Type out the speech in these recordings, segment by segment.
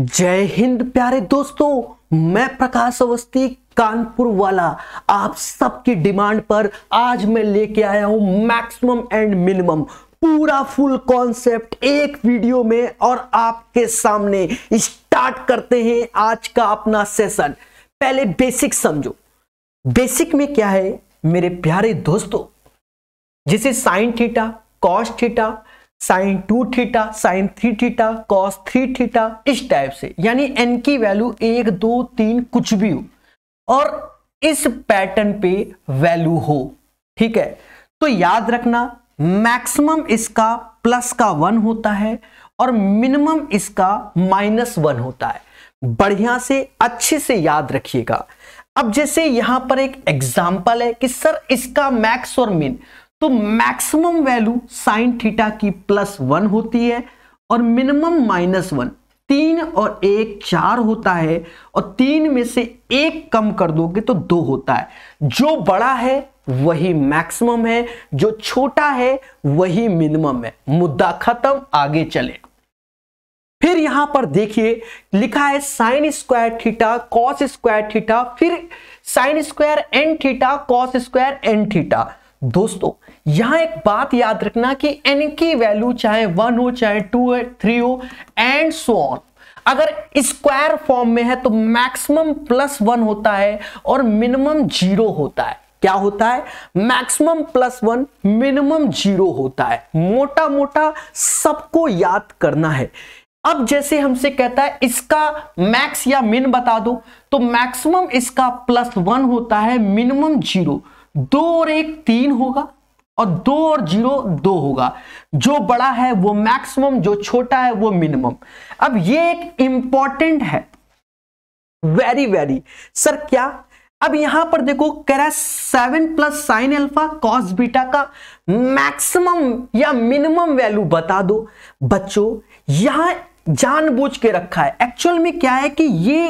जय हिंद प्यारे दोस्तों मैं प्रकाश अवस्थी कानपुर वाला आप सबकी डिमांड पर आज मैं लेके आया हूं मैक्सिमम एंड मिनिमम पूरा फुल कॉन्सेप्ट एक वीडियो में और आपके सामने स्टार्ट करते हैं आज का अपना सेशन पहले बेसिक समझो बेसिक में क्या है मेरे प्यारे दोस्तों जिसे sine theta cos theta sine two theta sine three theta cos three theta इस टाइप से यानी एन की वैल्यू एक दो तीन कुछ भी हो और इस पैटर्न पे वैल्यू हो ठीक है तो याद रखना मैक्सिमम इसका प्लस का वन होता है और मिनिमम इसका माइनस वन होता है बढ़िया से अच्छे से याद रखिएगा अब जैसे यहां पर एक एग्जाम्पल है कि सर इसका मैक्स और मिन तो मैक्सिमम वैल्यू साइन थीटा की प्लस वन होती है और मिनिमम माइनस वन तीन और एक चार होता है और तीन में से एक कम कर दोगे तो दो होता है जो बड़ा है वही मैक्सिमम है जो छोटा है वही मिनिमम है मुद्दा खत्म आगे चले फिर यहां पर देखिए लिखा है sine square theta cos square theta फिर sine square n theta cos square n theta दोस्तों यहां एक बात याद रखना कि एन की वैल्यू चाहे वन हो चाहे टू हो थ्री हो एंड सो ऑन अगर स्क्वायर फॉर्म में है तो मैक्सिमम प्लस वन होता है और मिनिमम जीरो होता है क्या होता है maximum plus one minimum zero होता है मोटा मोटा सबको याद करना है अब जैसे हमसे कहता है इसका मैक्स या मिन बता दो तो मैक्सिमम इसका प्लस वन होता है मिनिमम जीरो दो और एक तीन होगा और दो और जीरो दो होगा जो बड़ा है वो मैक्सिमम जो छोटा है वो मिनिमम अब ये एक इंपॉर्टेंट है वेरी वेरी सर क्या अब यहां पर देखो कह रहा है seven plus sine alpha cos beta का मैक्सिमम या मिनिमम वैल्यू बता दो बच्चों यहां जानबूझ के रखा है एक्चुअल में क्या है कि ये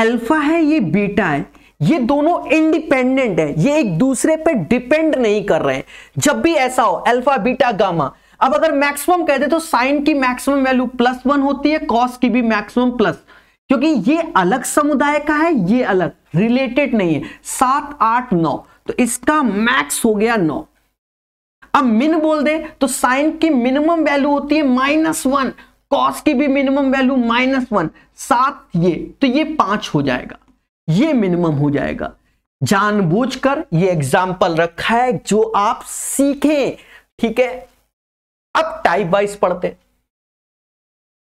अल्फा है ये बीटा है ये दोनों इंडिपेंडेंट है ये एक दूसरे पे डिपेंड नहीं कर रहे हैं जब भी ऐसा हो अल्फा बीटा गामा अब अगर मैक्सिमम कह दे तो साइन की मैक्सिमम वैल्यू प्लस वन होती है कॉस की भी मैक्सिमम प्लस क्योंकि ये अलग समुदाय का है ये अलग रिलेटेड नहीं है सात आठ नौ तो इसका मैक्स हो गया नौ अब मिन बोल दे तो साइन की मिनिमम वैल्यू होती है माइनस वन कॉस की भी मिनिमम वैल्यू माइनस वन सात ये तो ये पांच हो जाएगा ये मिनिमम हो जाएगा जानबूझकर ये एग्जाम्पल रखा है जो आप सीखें ठीक है अब टाइप वाइज पढ़ते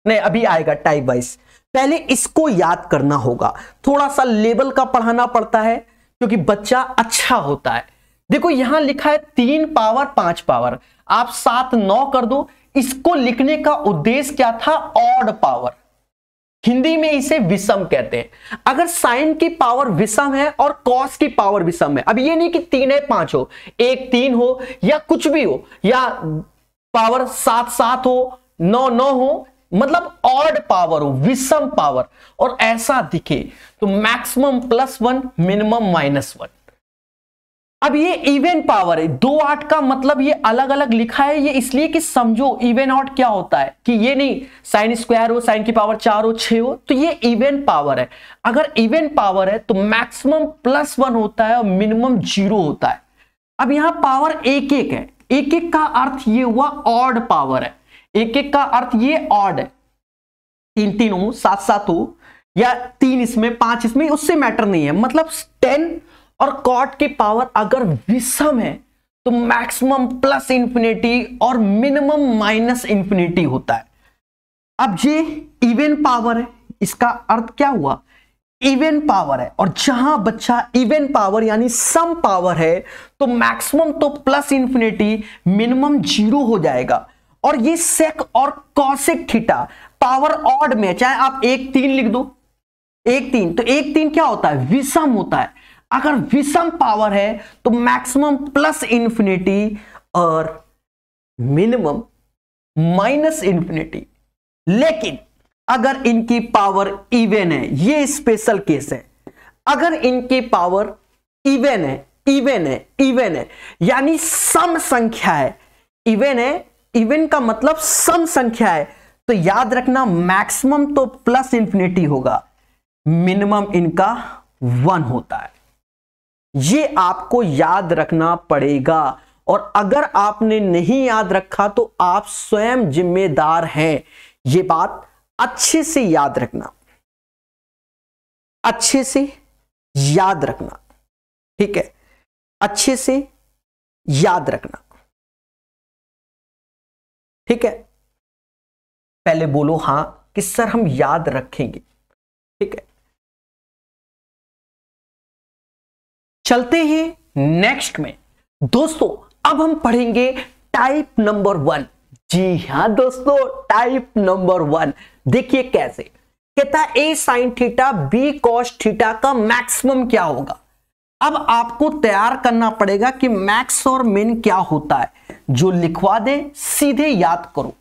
नहीं अभी आएगा टाइप वाइज पहले इसको याद करना होगा थोड़ा सा लेवल का पढ़ाना पड़ता है क्योंकि बच्चा अच्छा होता है देखो यहां लिखा है तीन पावर पांच पावर आप सात नौ कर दो इसको लिखने का उद्देश्य क्या था ऑड पावर हिंदी में इसे विषम कहते हैं अगर साइन की पावर विषम है और कॉस की पावर विषम है अब ये नहीं कि तीन है पांच हो एक तीन हो या कुछ भी हो या पावर सात सात हो नौ नौ हो मतलब ऑड पावर हो विषम पावर और ऐसा दिखे तो maximum plus one minimum minus one अब ये इवन पावर है दो आठ का मतलब ये अलग अलग लिखा है ये इसलिए कि समझो इवन आउट क्या होता है कि ये नहीं साइन स्क्वायर हो साइन की पावर चार हो छ हो तो ये इवन पावर है अगर इवन पावर है तो मैक्सिमम प्लस वन होता है और मिनिमम जीरो होता है अब यहां पावर एक एक है एक एक का अर्थ ये हुआ ऑड पावर है एक एक का अर्थ ये ऑड है तीन तीन हो सात सात हो या तीन इसमें पांच इसमें उससे मैटर नहीं है मतलब टेन और कॉट की पावर अगर विषम है तो मैक्सिमम प्लस इंफिनिटी और मिनिमम माइनस इंफिनिटी होता है अब ये इवेन पावर है इसका अर्थ क्या हुआ इवेन पावर है और जहां बच्चा इवेन पावर यानी सम पावर है तो मैक्सिमम तो प्लस इंफिनिटी मिनिमम जीरो हो जाएगा और ये सेक और कॉसेक थीटा पावर ऑड में चाहे आप एक तीन लिख दो एक तीन तो एक तीन क्या होता है विषम होता है अगर विषम पावर है तो मैक्सिमम प्लस इंफिनिटी और मिनिमम माइनस इंफिनिटी लेकिन अगर इनकी पावर इवेन है ये स्पेशल केस है अगर इनकी पावर इवेन है इवेन है इवेन है यानी सम संख्या है इवेन है इवेन का मतलब सम संख्या है तो याद रखना मैक्सिमम तो प्लस इंफिनिटी होगा मिनिमम इनका वन होता है ये आपको याद रखना पड़ेगा और अगर आपने नहीं याद रखा तो आप स्वयं जिम्मेदार हैं ये बात अच्छे से याद रखना अच्छे से याद रखना ठीक है अच्छे से याद रखना ठीक है पहले बोलो हां कि सर हम याद रखेंगे ठीक है चलते हैं नेक्स्ट में दोस्तों अब हम पढ़ेंगे टाइप नंबर वन जी हाँ दोस्तों टाइप नंबर वन देखिए कैसे कहता A sine theta B cos theta का मैक्सिमम क्या होगा अब आपको तैयार करना पड़ेगा कि मैक्स और मिन क्या होता है जो लिखवा दे सीधे याद करो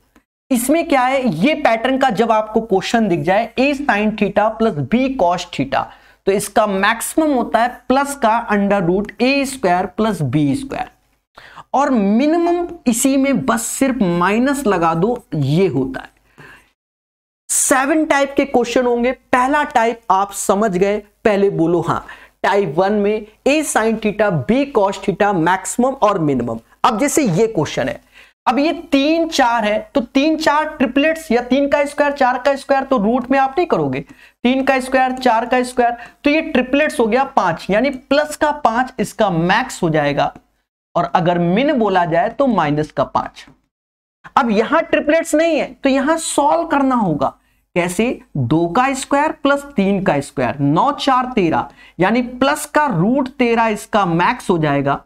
इसमें क्या है ये पैटर्न का जब आपको क्वेश्चन दिख जाए A sine theta plus B cos theta तो इसका मैक्सिमम होता है प्लस का under root A square plus B square और मिनिमम इसी में बस सिर्फ माइनस लगा दो ये होता है सेवन टाइप के क्वेश्चन होंगे पहला टाइप आप समझ गए पहले बोलो हाँ टाइप वन में A sine theta B cos theta maximum और मिनिमम अब जैसे ये क्वेश्चन है अब ये तीन चार है तो तीन चार ट्रिपलेट्स या तीन का स्क्वायर चार का स्क्वायर तो रूट में आप नहीं करोगे तीन का स्क्वायर चार का स्क्वायर तो ये ट्रिपलेट्स हो गया पांच यानी प्लस का पांच इसका मैक्स हो जाएगा और अगर मिन बोला जाए तो माइनस का पांच अब यहां ट्रिपलेट्स नहीं है तो यहां सॉल्व करना होगा कैसे दो का स्क्वायर प्लस तीन का स्क्वायर नौ चार तेरह यानी प्लस का रूट तेरह इसका मैक्स हो जाएगा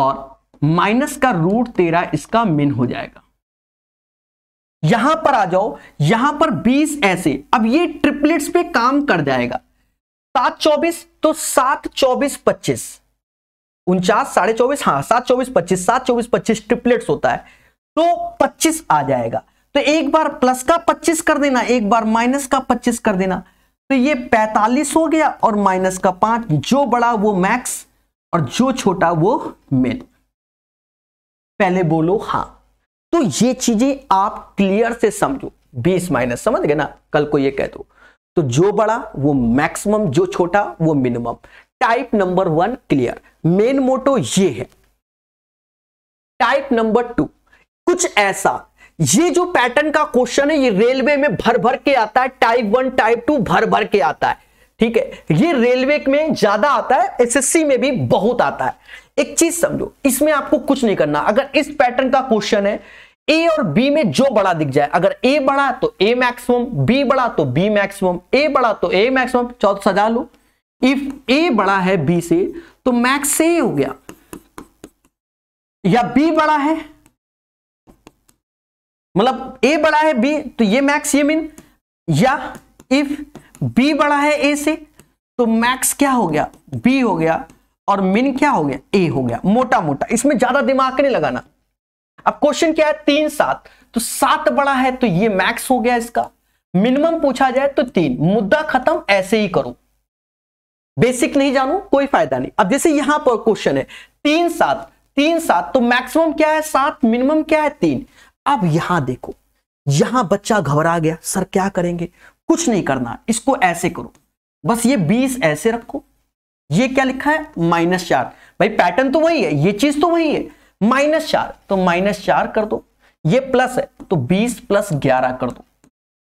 और माइनस का रूट तेरह इसका मिन हो जाएगा यहां पर आ जाओ यहां पर 20 ऐसे अब ये ट्रिपलेट्स पे काम कर जाएगा सात चौबीस तो सात चौबीस पच्चीस उनचास साढ़े चौबीस हाँ सात चौबीस पच्चीस सात चौबीस पच्चीस ट्रिपलेट्स होता है तो पच्चीस आ जाएगा तो एक बार प्लस का पच्चीस कर देना एक बार माइनस का पच्चीस कर देना तो ये पैतालीस हो गया और माइनस का पांच जो बड़ा वो मैक्स और जो छोटा वो मिन पहले बोलो हाँ तो ये चीजें आप क्लियर से समझो बीस माइनस समझ गए ना कल को ये कह दो तो जो बड़ा वो मैक्सिमम जो छोटा वो minimum type number one clear main motto ये है टाइप नंबर टू कुछ ऐसा ये जो पैटर्न का क्वेश्चन है ये रेलवे में भर भर के आता है टाइप वन टाइप टू भर भर के आता है ठीक है ये रेलवे में ज्यादा आता है एसएससी में भी बहुत आता है एक चीज समझो इसमें आपको कुछ नहीं करना अगर इस पैटर्न का क्वेश्चन है ए और बी में जो बड़ा दिख जाए अगर ए बड़ा तो ए मैक्सिमम बी बड़ा तो बी मैक्सिमम ए बड़ा तो ए मैक्सिमम चौथ सजा लो इफ ए बड़ा है बी से तो मैक्स ए हो गया या बी बड़ा है मतलब ए बड़ा है बी तो ये मैक्स ये मीन या इफ बी बड़ा है ए से तो मैक्स क्या हो गया बी हो गया और मिन क्या हो गया ए हो गया मोटा मोटा इसमें ज्यादा दिमाग नहीं लगाना अब क्वेश्चन क्या है तीन सात तो सात बड़ा है तो ये मैक्स हो गया इसका मिनिमम पूछा जाए तो तीन मुद्दा खत्म ऐसे ही करो बेसिक नहीं जानो कोई फायदा नहीं अब जैसे यहां पर क्वेश्चन है तीन सात तीन सात तो मैक्सिमम क्या है सात मिनिमम क्या है तीन अब यहां देखो यहां बच्चा घबरा गया सर क्या करेंगे कुछ नहीं करना इसको ऐसे करो बस ये बीस ऐसे रखो ये क्या लिखा है माइनस चार भाई पैटर्न तो वही है ये चीज तो वही है माइनस चार तो माइनस चार कर दो ये प्लस है तो बीस प्लस ग्यारह कर दो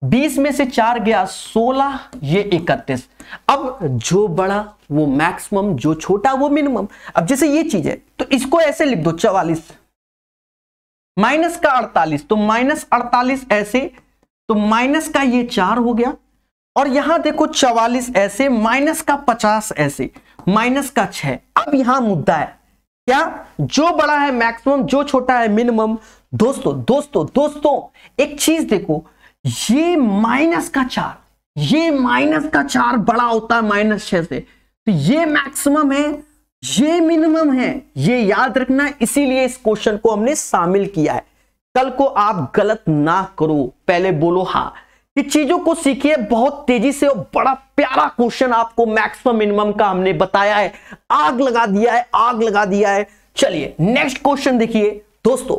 बीस में से चार गया सोलह ये इकतीस अब जो बड़ा वो मैक्सिमम जो छोटा वो मिनिमम अब जैसे ये चीज है तो इसको ऐसे लिख दो चवालीस माइनस का अड़तालीस तो माइनस अड़तालीस ऐसे तो माइनस का ये चार हो गया और यहां देखो चवालीस ऐसे माइनस का पचास ऐसे माइनस का छह अब यहां मुद्दा है क्या जो बड़ा है मैक्सिमम जो छोटा है मिनिमम दोस्तों दोस्तों दोस्तों एक चीज देखो ये माइनस का चार ये माइनस का चार बड़ा होता है माइनस छह से तो ये मैक्सिमम है ये मिनिमम है ये याद रखना इसीलिए इस क्वेश्चन को हमने शामिल किया है कल को आप गलत ना करो पहले बोलो हाँ ये चीजों को सीखिए बहुत तेजी से और बड़ा प्यारा क्वेश्चन आपको मैक्सिमम मिनिमम का हमने बताया है आग लगा दिया है आग लगा दिया है चलिए नेक्स्ट क्वेश्चन देखिए दोस्तों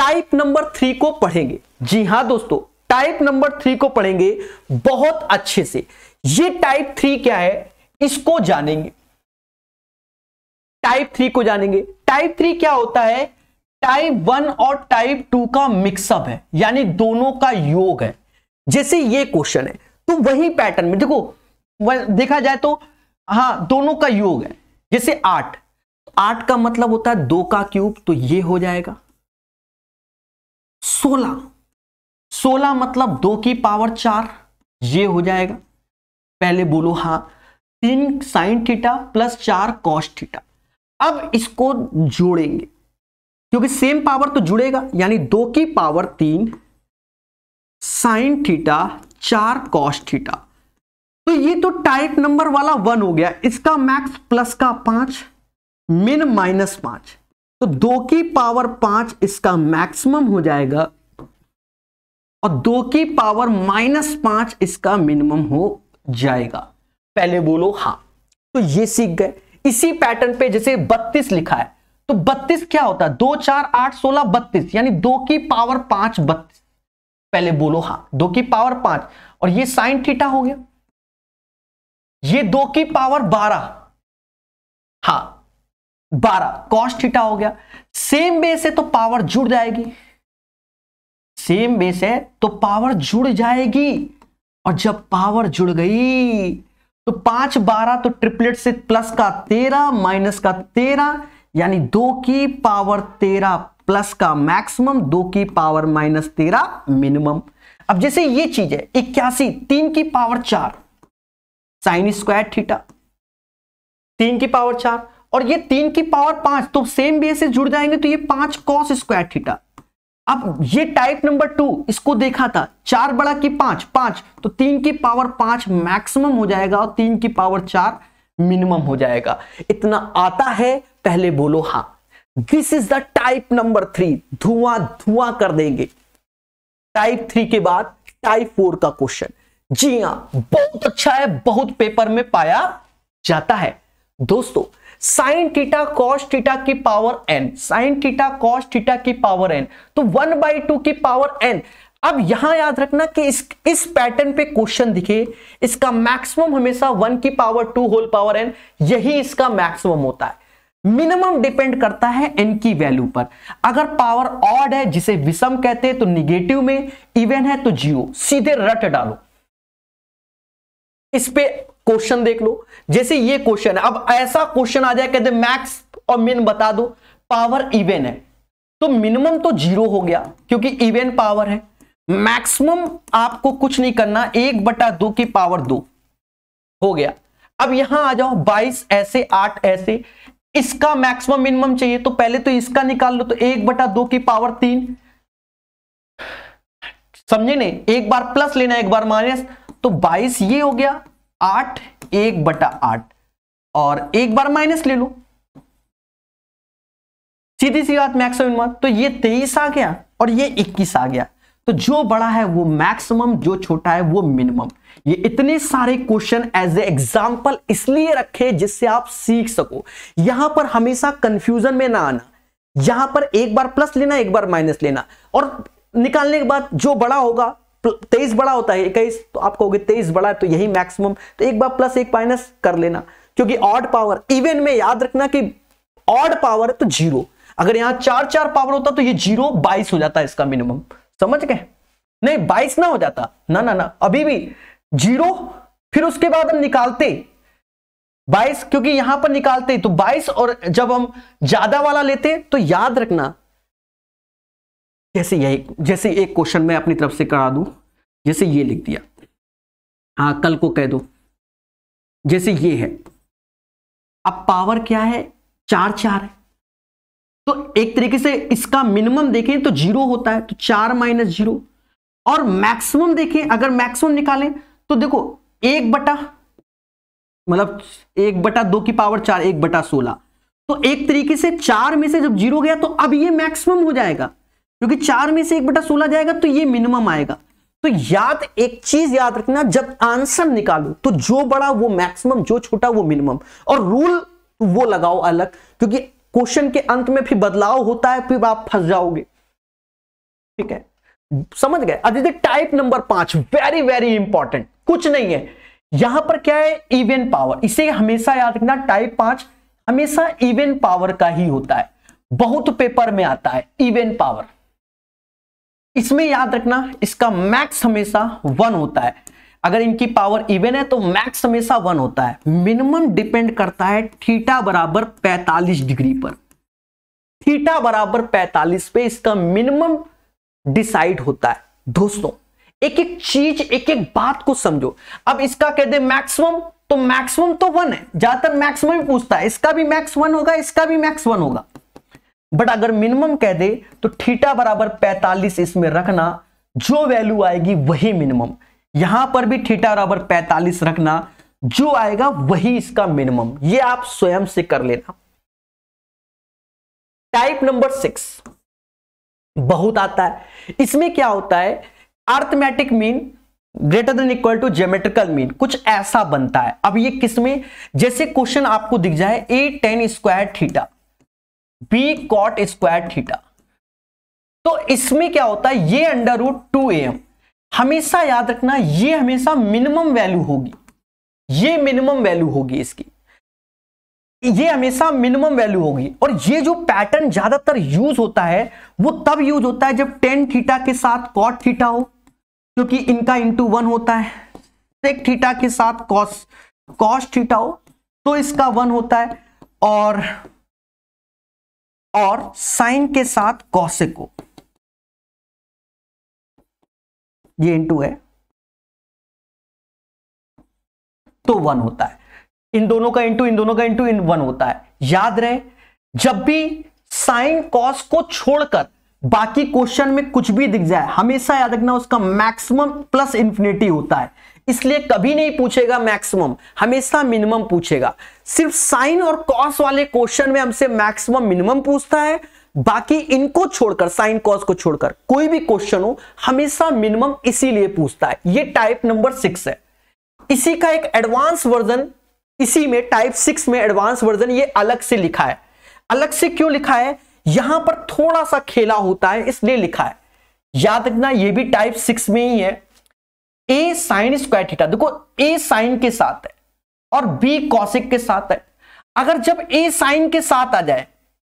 टाइप नंबर थ्री को पढ़ेंगे जी हाँ दोस्तों टाइप नंबर थ्री को पढ़ेंगे बहुत अच्छे से ये टाइप थ्री क्या है इसको जानेंगे टाइप थ्री को जानेंगे टाइप थ्री क्या होता है टाइप वन और टाइप टू का मिक्सअप है यानी दोनों का योग है जैसे ये क्वेश्चन है तो वही पैटर्न में देखो देखा जाए तो हाँ दोनों का योग है जैसे आठ आठ का मतलब होता है दो का क्यूब तो ये हो जाएगा सोलह सोलह मतलब दो की पावर चार ये हो जाएगा पहले बोलो हाँ तीन साइन थीटा प्लस चार कॉस थीटा अब इसको जोड़ेंगे क्योंकि सेम पावर तो जुड़ेगा यानी दो की पावर तीन साइन थीटा चार कॉस थीटा तो ये तो टाइप नंबर वाला वन हो गया इसका मैक्स प्लस का पांच मिन माइनस पांच तो दो की पावर पांच इसका मैक्सिमम हो जाएगा और दो की पावर माइनस पांच इसका मिनिमम हो जाएगा पहले बोलो हाँ तो ये सीख गए इसी पैटर्न पे जैसे बत्तीस लिखा है तो बत्तीस क्या होता है दो चार आठ सोलह बत्तीस यानी दो की पावर पांच बत्तीस पहले बोलो हां दो की पावर पांच और ये साइन थीटा हो गया ये दो की पावर बारह हा बारह कॉस थीटा हो गया सेम बेस है तो पावर जुड़ जाएगी सेम बेस है तो पावर जुड़ जाएगी और जब पावर जुड़ गई तो पांच बारह तो ट्रिपलेट से प्लस का तेरह माइनस का तेरह यानी दो की पावर तेरह प्लस का मैक्सिमम दो की पावर माइनस तेरह मिनिमम अब जैसे ये चीज है इक्यासी तीन की पावर चार साइन स्क्वायर थीटा तीन की पावर चार और ये तीन की पावर पांच तो सेम बेस से जुड़ जाएंगे तो ये पांच कॉस स्क्वायर थीटा अब ये टाइप नंबर टू इसको देखा था चार बड़ा की पांच पांच तो तीन की पावर पांच मैक्सिमम हो जाएगा और तीन की पावर चार मिनिमम हो जाएगा इतना आता है पहले बोलो हाँ this is the type number three धुआं धुआं कर देंगे टाइप थ्री के बाद टाइप फोर का क्वेश्चन जी हां बहुत अच्छा है बहुत पेपर में पाया जाता है दोस्तों साइन टीटा कॉस टीटा की power n sine theta cos theta की पावर एन तो वन बाई टू की पावर एन अब यहां याद रखना कि इस इस पैटर्न पे क्वेश्चन दिखे इसका मैक्सिमम हमेशा वन की power two whole power n यही इसका मैक्सिमम होता है मिनिमम डिपेंड करता है एन की वैल्यू पर अगर पावर ऑड है जिसे विषम कहते हैं तो निगेटिव में इवन है तो जीरो सीधे रट डालो इस पे क्वेश्चन देख लो जैसे ये क्वेश्चन है अब ऐसा क्वेश्चन आ जाए कहते मैक्स और मिन बता दो पावर इवन है तो मिनिमम तो जीरो हो गया क्योंकि इवन पावर है मैक्सिमम आपको कुछ नहीं करना एक बटा दो की पावर दो हो गया अब यहां आ जाओ 22 ऐसे 8 ऐसे इसका मैक्सिमम मिनिमम चाहिए तो पहले तो इसका निकाल लो तो एक बटा दो की पावर तीन समझे ने एक बार प्लस लेना एक बार माइनस तो 22 ये हो गया आठ एक बटा आठ और एक बार माइनस ले लो सीधी सी बात मैक्सिमम तो ये तेईस आ गया और ये इक्कीस आ गया तो जो बड़ा है वो मैक्सिमम जो छोटा है वो मिनिमम ये इतने सारे क्वेश्चन एज ए एग्जाम्पल इसलिए रखे जिससे आप सीख सको यहां पर हमेशा कंफ्यूजन में ना आना यहां पर एक बार प्लस लेना एक बार माइनस लेना और निकालने के बाद जो बड़ा होगा तेईस बड़ा होता है इक्कीस तो आप कहोगे तेईस बड़ा है तो यही मैक्सिमम तो एक बार प्लस एक माइनस कर लेना क्योंकि ऑड पावर इवन में याद रखना कि ऑड पावर तो जीरो अगर यहां चार चार पावर होता तो ये जीरो बाईस हो जाता है इसका मिनिमम समझ गए नहीं बाईस ना हो जाता ना ना ना अभी भी जीरो फिर उसके बाद हम निकालते 22 क्योंकि यहां पर निकालते तो 22 और जब हम ज्यादा वाला लेते तो याद रखना जैसे यही जैसे एक क्वेश्चन मैं अपनी तरफ से करा दू जैसे ये लिख दिया हाँ कल को कह दो जैसे ये है अब पावर क्या है चार चार है तो एक तरीके से इसका मिनिमम देखें तो जीरो होता है तो चार माइनस जीरो और मैक्सिमम देखें अगर मैक्सिमम निकालें तो देखो एक बटा मतलब एक बटा दो की पावर चार एक बटा सोलह तो एक तरीके से चार में से जब जीरो गया तो अब ये मैक्सिमम हो जाएगा क्योंकि चार में से एक बटा सोलह जाएगा तो ये मिनिमम आएगा तो याद एक चीज याद रखना जब आंसर निकालो तो जो बड़ा वो मैक्सिमम जो छोटा वो मिनिमम और रूल वो लगाओ अलग क्योंकि क्वेश्चन के अंत में फिर बदलाव होता है फिर आप फंस जाओगे ठीक है समझ गए अदिति टाइप नंबर पांच वेरी वेरी इंपॉर्टेंट कुछ नहीं है यहां पर क्या है इवन पावर इसे हमेशा याद रखना टाइप पांच हमेशा इवन पावर का ही होता है बहुत पेपर में आता है इवन पावर इसमें याद रखना इसका मैक्स हमेशा वन होता है अगर इनकी पावर इवन है तो मैक्स हमेशा वन होता है मिनिमम डिपेंड करता है थीटा बराबर 45 डिग्री पर थीटा बराबर 45 पे इसका मिनिमम डिसाइड होता है दोस्तों एक एक चीज एक एक बात को समझो अब इसका कह दे मैक्सिमम तो मैक्सिमम तो वन है ज्यादातर मैक्सिमम पूछता है इसका भी मैक्स वन होगा इसका भी मैक्स वन होगा बट अगर मिनिमम कह दे तो थीटा बराबर 45 इसमें रखना जो वैल्यू आएगी वही मिनिमम यहां पर भी थीटा बराबर पैंतालीस रखना जो आएगा वही इसका मिनिमम ये आप स्वयं से कर लेना टाइप नंबर सिक्स बहुत आता है इसमें क्या होता है arithmetic mean greater than equal to geometrical mean कुछ ऐसा बनता है अब ये किसमें जैसे क्वेश्चन आपको दिख जाए a tan square theta b cot square theta तो इसमें क्या होता है ये अंडर रूट टू एम हमेशा याद रखना ये हमेशा मिनिमम वैल्यू होगी ये मिनिमम वैल्यू होगी इसकी ये हमेशा मिनिमम वैल्यू होगी और ये जो पैटर्न ज्यादातर यूज होता है वो तब यूज होता है जब टेन थीटा के साथ कॉट थीटा हो क्योंकि इनका इंटू वन होता है सेक थीटा के साथ कॉस कॉस थीटा हो तो इसका वन होता है और और साइन के साथ कॉसेक हो ये इंटू है तो वन होता है इन दोनों का इंटू इन दोनों का इंटू इन वन होता है याद रहे जब भी साइन कॉस को छोड़कर बाकी क्वेश्चन में कुछ भी दिख जाए हमेशा याद रखना उसका मैक्सिमम प्लस इंफिनिटी होता है इसलिए कभी नहीं पूछेगा मैक्सिमम हमेशा मिनिमम पूछेगा सिर्फ साइन और कॉस वाले क्वेश्चन में हमसे मैक्सिमम मिनिमम पूछता है बाकी इनको छोड़कर साइन कॉस को छोड़कर कोई भी क्वेश्चन हो हमेशा मिनिमम इसीलिए पूछता है ये टाइप नंबर सिक्स है इसी का एक एडवांस वर्जन इसी में टाइप सिक्स में एडवांस वर्जन ये अलग से लिखा है अलग से क्यों लिखा है यहां पर थोड़ा सा खेला होता है इसलिए लिखा है याद रखना ये भी टाइप सिक्स में ही है ए साइन स्क्वायर थीटा देखो ए साइन के साथ है और बी कॉसिक के साथ है अगर जब ए साइन के साथ आ जाए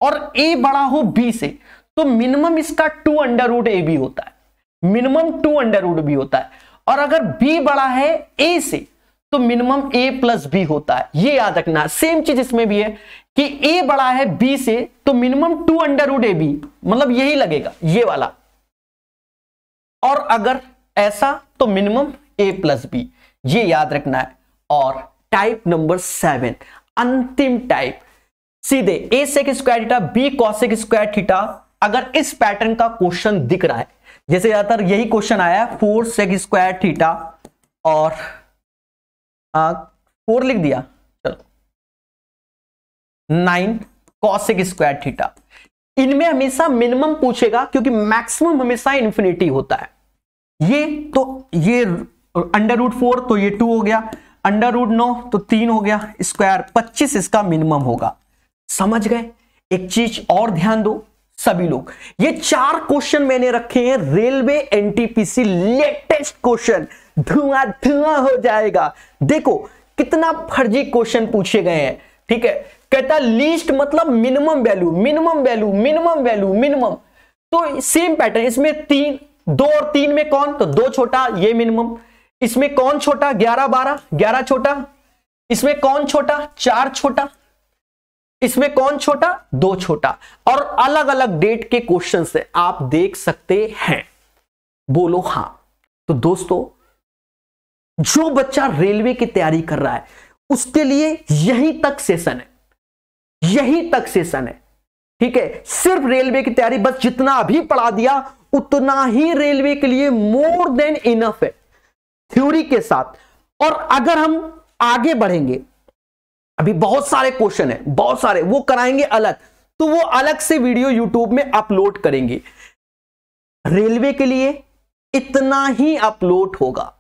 और ए बड़ा हो बी से तो मिनिमम इसका two under root a b होता है minimum two under root b होता है और अगर बी बड़ा है ए से तो मिनिमम ए प्लस बी होता है ये याद रखना सेम चीज इसमें भी है कि ए बड़ा है बी से तो minimum two under root a b मतलब यही लगेगा ये वाला और अगर ऐसा तो मिनिमम ए प्लस बी ये याद रखना है और टाइप नंबर सेवन अंतिम टाइप सीधे a sec square theta b cosec square theta अगर इस पैटर्न का क्वेश्चन दिख रहा है जैसे ज्यादातर यही क्वेश्चन आया है फोर सेक स्क्वायर थीटा और आ, फोर लिख दिया चलो नाइन कॉसेक स्क्वायर थीटा इनमें हमेशा मिनिमम पूछेगा क्योंकि मैक्सिमम हमेशा इंफिनिटी होता है ये तो ये अंडर रूट फोर तो ये टू हो गया अंडर रूट नौ तो तीन हो गया स्क्वायर पच्चीस इसका मिनिमम होगा समझ गए एक चीज और ध्यान दो सभी लोग ये चार क्वेश्चन मैंने रखे हैं रेलवे एनटीपीसी लेटेस्ट क्वेश्चन धुआं धुआं हो जाएगा देखो कितना फर्जी क्वेश्चन पूछे गए हैं ठीक है कहता लीस्ट मतलब minimum value minimum value minimum value minimum तो सेम पैटर्न इसमें तीन दो और तीन में कौन तो दो छोटा ये मिनिमम इसमें कौन छोटा ग्यारह बारह ग्यारह छोटा इसमें कौन छोटा चार छोटा इसमें कौन छोटा दो छोटा और अलग अलग डेट के क्वेश्चन है आप देख सकते हैं बोलो हां तो दोस्तों जो बच्चा रेलवे की तैयारी कर रहा है उसके लिए यहीं तक सेशन है यहीं तक सेशन है ठीक है सिर्फ रेलवे की तैयारी बस जितना अभी पढ़ा दिया उतना ही रेलवे के लिए मोर देन इनफ है थ्योरी के साथ और अगर हम आगे बढ़ेंगे अभी बहुत सारे क्वेश्चन है बहुत सारे वो कराएंगे अलग तो वो अलग से वीडियो यूट्यूब में अपलोड करेंगे रेलवे के लिए इतना ही अपलोड होगा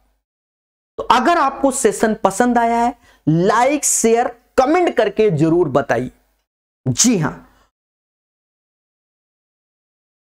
तो अगर आपको सेशन पसंद आया है लाइक शेयर कमेंट करके जरूर बताइए जी हां